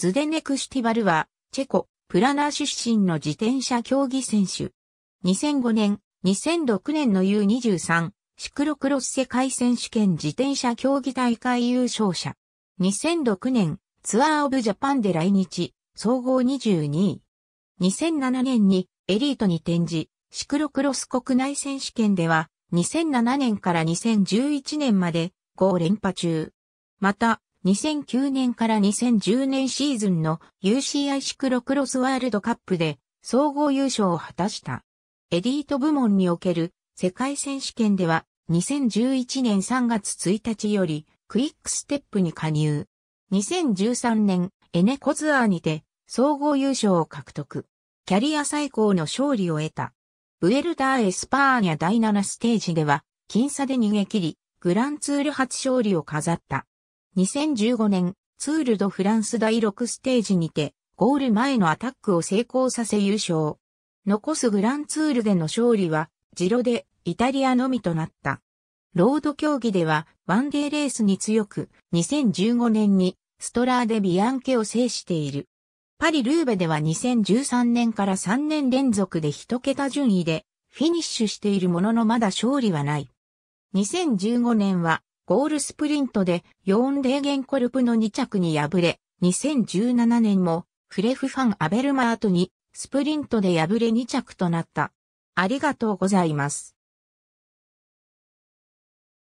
ズデネクシティバルは、チェコ、プラナー出身の自転車競技選手。2005年、2006年の U23、シクロクロス世界選手権自転車競技大会優勝者。2006年、ツアーオブジャパンで来日、総合22位。2007年にエリートに転じ、シクロクロス国内選手権では、2007年から2011年まで5連覇中。また、2009年から2010年シーズンの UCI シクロクロスワールドカップで総合優勝を果たした。エディート部門における世界選手権では2011年3月1日よりクイックステップに加入。2013年エネコツアーにて総合優勝を獲得。キャリア最高の勝利を得た。ブエルダー・エスパーニャ第7ステージでは、僅差で逃げ切り、グランツール初勝利を飾った。2015年、ツールドフランス第6ステージにて、ゴール前のアタックを成功させ優勝。残すグランツールでの勝利は、ジロでイタリアのみとなった。ロード競技では、ワンデーレースに強く、2015年に、ストラーデ・ビアンケを制している。パリ・ルーベでは2013年から3年連続で1桁順位で、フィニッシュしているもののまだ勝利はない。2015年は、ゴールスプリントで4レーゲンコルプの2着に敗れ、2017年もフレフファン・アベルマートにスプリントで敗れ2着となった。ありがとうございます。